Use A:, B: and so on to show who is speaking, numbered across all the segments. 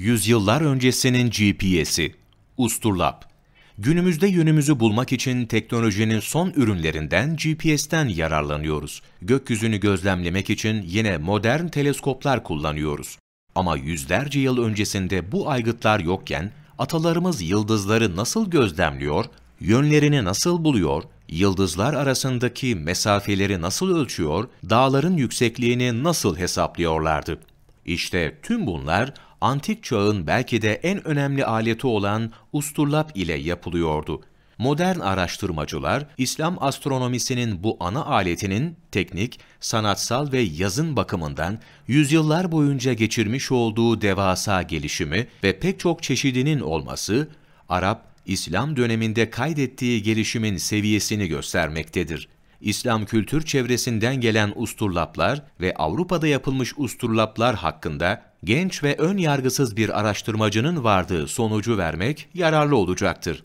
A: Yüzyıllar öncesinin GPS'i, Usturlap. Günümüzde yönümüzü bulmak için teknolojinin son ürünlerinden GPS'ten yararlanıyoruz. Gökyüzünü gözlemlemek için yine modern teleskoplar kullanıyoruz. Ama yüzlerce yıl öncesinde bu aygıtlar yokken atalarımız yıldızları nasıl gözlemliyor, yönlerini nasıl buluyor, yıldızlar arasındaki mesafeleri nasıl ölçüyor, dağların yüksekliğini nasıl hesaplıyorlardı? İşte tüm bunlar antik çağın belki de en önemli aleti olan usturlap ile yapılıyordu. Modern araştırmacılar İslam astronomisinin bu ana aletinin teknik, sanatsal ve yazın bakımından yüzyıllar boyunca geçirmiş olduğu devasa gelişimi ve pek çok çeşidinin olması Arap İslam döneminde kaydettiği gelişimin seviyesini göstermektedir. İslam kültür çevresinden gelen usturlaplar ve Avrupa'da yapılmış usturlaplar hakkında genç ve ön yargısız bir araştırmacının vardığı sonucu vermek yararlı olacaktır.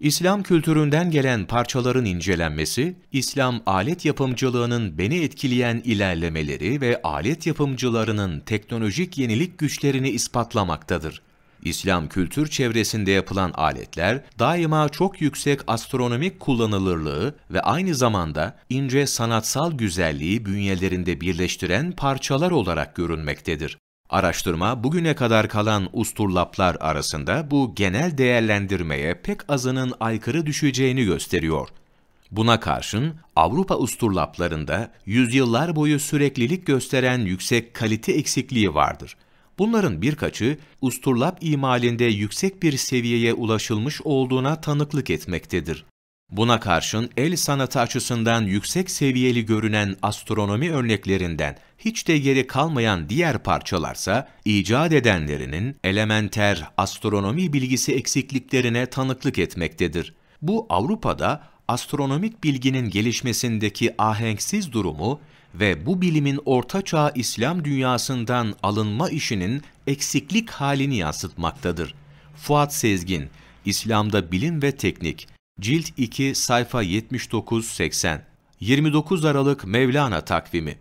A: İslam kültüründen gelen parçaların incelenmesi, İslam alet yapımcılığının beni etkileyen ilerlemeleri ve alet yapımcılarının teknolojik yenilik güçlerini ispatlamaktadır. İslam kültür çevresinde yapılan aletler daima çok yüksek astronomik kullanılırlığı ve aynı zamanda ince sanatsal güzelliği bünyelerinde birleştiren parçalar olarak görünmektedir. Araştırma bugüne kadar kalan usturlaplar arasında bu genel değerlendirmeye pek azının aykırı düşeceğini gösteriyor. Buna karşın Avrupa usturlaplarında yüzyıllar boyu süreklilik gösteren yüksek kalite eksikliği vardır. Bunların birkaçı usturlap imalinde yüksek bir seviyeye ulaşılmış olduğuna tanıklık etmektedir. Buna karşın el sanatı açısından yüksek seviyeli görünen astronomi örneklerinden hiç de geri kalmayan diğer parçalarsa icat edenlerinin elementer astronomi bilgisi eksikliklerine tanıklık etmektedir. Bu Avrupa'da astronomik bilginin gelişmesindeki ahenksiz durumu ve bu bilimin ortaçağ İslam dünyasından alınma işinin eksiklik halini yansıtmaktadır. Fuat Sezgin, İslam'da Bilim ve Teknik, Cilt 2 sayfa 79-80, 29 Aralık Mevlana takvimi